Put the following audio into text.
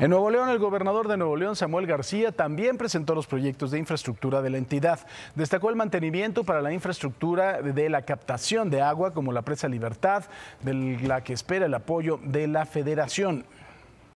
En Nuevo León, el gobernador de Nuevo León, Samuel García, también presentó los proyectos de infraestructura de la entidad. Destacó el mantenimiento para la infraestructura de la captación de agua, como la presa Libertad, de la que espera el apoyo de la Federación.